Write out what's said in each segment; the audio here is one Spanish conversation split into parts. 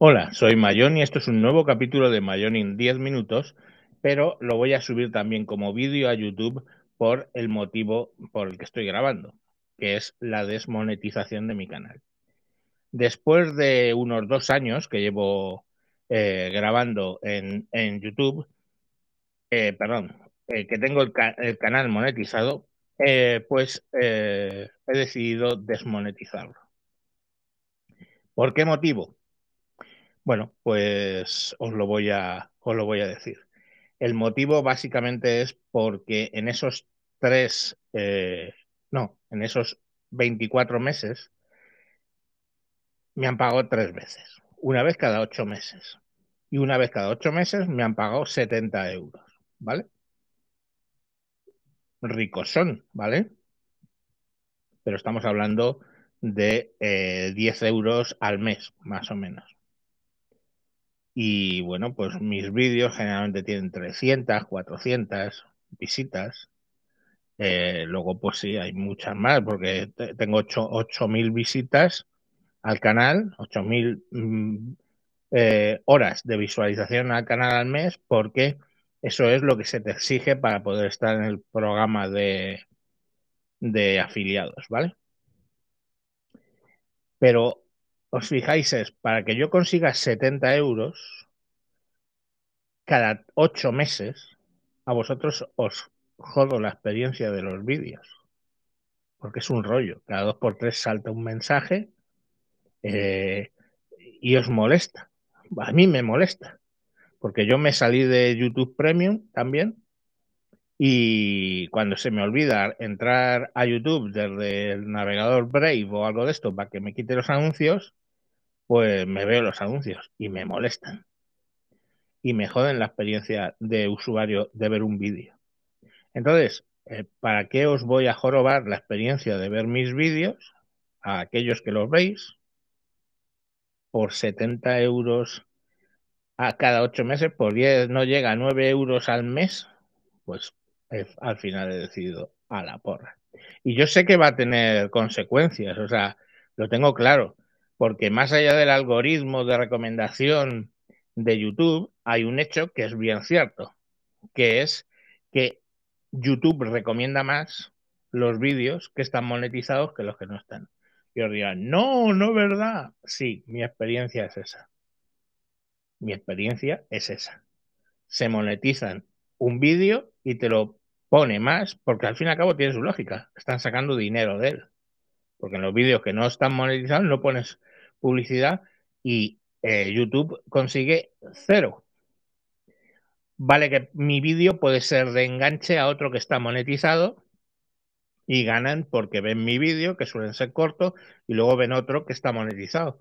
Hola, soy Mayón y esto es un nuevo capítulo de Mayón en 10 minutos, pero lo voy a subir también como vídeo a YouTube por el motivo por el que estoy grabando, que es la desmonetización de mi canal. Después de unos dos años que llevo eh, grabando en, YouTube, eh, perdón, eh, que tengo el canal monetizado, pues he decidido desmonetizarlo. ¿Por qué motivo? Bueno, pues os lo voy a, os lo voy a decir. El motivo básicamente es porque en esos tres, eh, no, en esos 24 meses me han pagado tres veces, una vez cada ocho meses. Y una vez cada ocho meses me han pagado 70 euros, ¿vale? Ricos son, ¿vale? Pero estamos hablando de 10 eh, euros al mes, más o menos. Y bueno, pues mis vídeos generalmente tienen 300, 400 visitas. Eh, luego, pues sí, hay muchas más, porque tengo 8.000 visitas al canal, 8.000 mm, eh, horas de visualización al canal al mes, porque eso es lo que se te exige para poder estar en el programa de, de afiliados, ¿vale? Pero os fijáis, es para que yo consiga 70 euros cada 8 meses, a vosotros os jodo la experiencia de los vídeos. Porque es un rollo. Cada dos por tres salta un mensaje eh, y os molesta. A mí me molesta. Porque yo me salí de YouTube Premium también y cuando se me olvida entrar a YouTube desde el navegador Brave o algo de esto para que me quite los anuncios, pues me veo los anuncios y me molestan. Y me joden la experiencia de usuario de ver un vídeo. Entonces, eh, ¿para qué os voy a jorobar la experiencia de ver mis vídeos a aquellos que los veis por 70 euros a cada 8 meses, por 10 no llega a 9 euros al mes? Pues eh, al final he decidido a la porra. Y yo sé que va a tener consecuencias, o sea, lo tengo claro, porque más allá del algoritmo de recomendación de YouTube, hay un hecho que es bien cierto, que es que YouTube recomienda más los vídeos que están monetizados que los que no están. Y os no, no verdad. Sí, mi experiencia es esa. Mi experiencia es esa. Se monetizan un vídeo y te lo pone más porque al fin y al cabo tiene su lógica. Están sacando dinero de él. Porque en los vídeos que no están monetizados no pones publicidad y eh, YouTube consigue cero. Vale que mi vídeo puede ser de enganche a otro que está monetizado y ganan porque ven mi vídeo, que suelen ser cortos, y luego ven otro que está monetizado.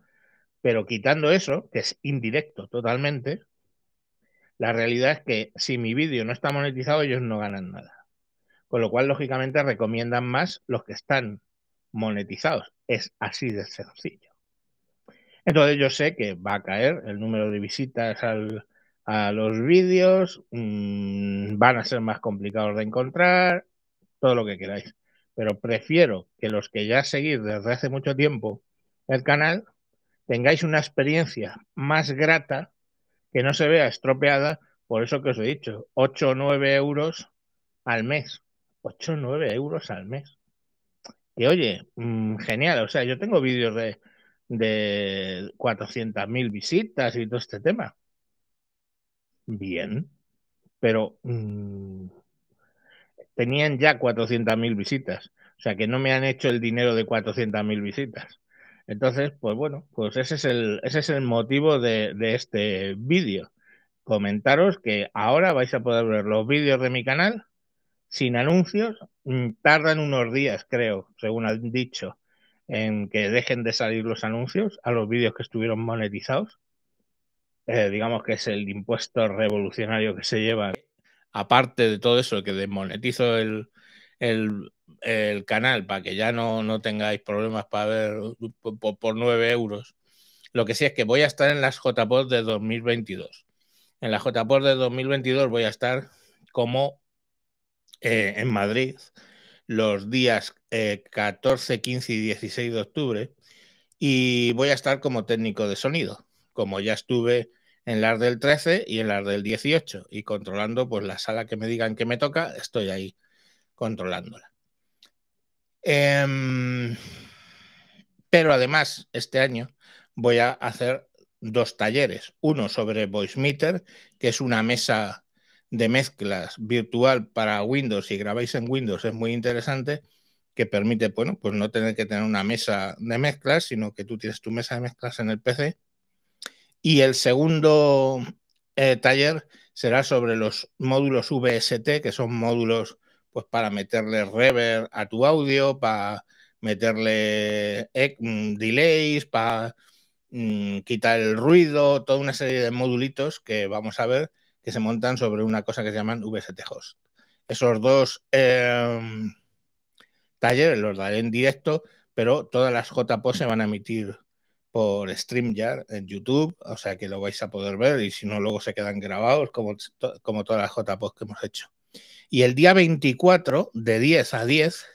Pero quitando eso, que es indirecto totalmente, la realidad es que si mi vídeo no está monetizado, ellos no ganan nada con lo cual lógicamente recomiendan más los que están monetizados. Es así de sencillo. Entonces yo sé que va a caer el número de visitas a los vídeos, mm, van a ser más complicados de encontrar, todo lo que queráis. Pero prefiero que los que ya seguís desde hace mucho tiempo el canal tengáis una experiencia más grata, que no se vea estropeada, por eso que os he dicho, 8 o 9 euros al mes. 8 o 9 euros al mes. Que oye, mm, genial, o sea, yo tengo vídeos de, de 400.000 visitas y todo este tema. Bien, pero mm, tenían ya 400.000 visitas, o sea que no me han hecho el dinero de 400.000 visitas. Entonces, pues bueno, pues ese es el, ese es el motivo de, de este vídeo. Comentaros que ahora vais a poder ver los vídeos de mi canal sin anuncios, mm, tardan unos días, creo, según han dicho, en que dejen de salir los anuncios a los vídeos que estuvieron monetizados. Eh, digamos que es el impuesto revolucionario que se lleva. Aparte de todo eso, que desmonetizo el, el, canal para que ya no, tengáis problemas para ver por, nueve 9 euros. Lo que sí es que voy a estar en las JPOD de 2022. En las JPOD de 2022 voy a estar como eh, en Madrid los días 14, eh, 15 y 16 de octubre y voy a estar como técnico de sonido, como ya estuve en las del 13 y en las del 18 y controlando pues la sala que me digan que me toca, estoy ahí controlándola. Em, pero además, este año voy a hacer dos talleres, uno sobre VoiceMeter, que es una mesa de mezclas virtual para Windows, si grabáis en Windows, es muy interesante, que permite, bueno, pues no tener que tener una mesa de mezclas, sino que tú tienes tu mesa de mezclas en el PC. Y el segundo eh, taller será sobre los módulos VST, que son módulos pues para meterle reverb a tu audio, para meterle eh, mm, delays, para mm, quitar el ruido, toda una serie de modulitos que vamos a ver que se montan sobre una cosa que se llaman VST Host. Esos dos em, talleres los daré en directo, pero todas las JPO se van a emitir por StreamYard en YouTube, o sea que lo vais a poder ver y si no, luego se quedan grabados como, como todas las JPOs que hemos hecho. Y el día 24, de 10 a 10,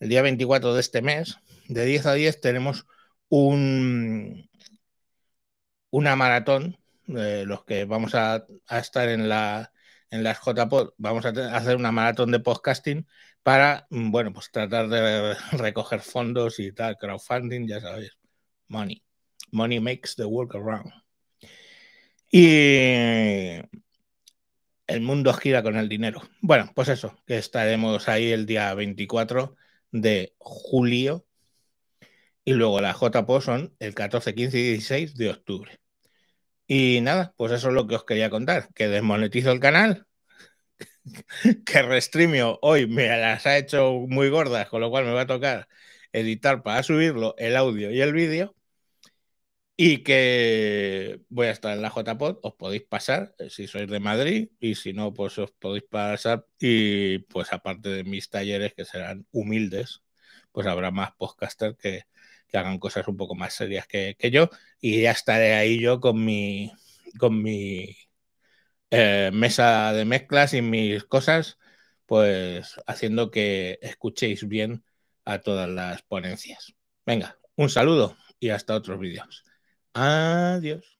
el día 24 de este mes, de 10 a 10 tenemos un, una maratón eh, los que vamos a, estar en, la, en las JPod, vamos a hacer una maratón de podcasting para, mm, bueno, pues tratar de recoger fondos y tal, crowdfunding, ya sabéis, money. Money makes the world around. Y el mundo gira con el dinero. Bueno, pues eso, que estaremos ahí el día 24 de julio y luego la JPO son el 14, 15 y 16 de octubre. Y nada, pues eso es lo que os quería contar, que desmonetizo el canal, que Restreamio hoy me las ha hecho muy gordas, con lo cual me va a tocar editar para subirlo el audio y el vídeo, y que voy a estar en la JPod, os podéis pasar eh, si sois de Madrid, y si no, pues os podéis pasar, y pues aparte de mis talleres que serán humildes, pues habrá más podcaster que, hagan cosas un poco más serias que, yo y ya estaré ahí yo con mi, con mi eh, mesa de mezclas y mis cosas, pues haciendo que escuchéis bien a todas las ponencias. Venga, un saludo y hasta otros vídeos. Adiós.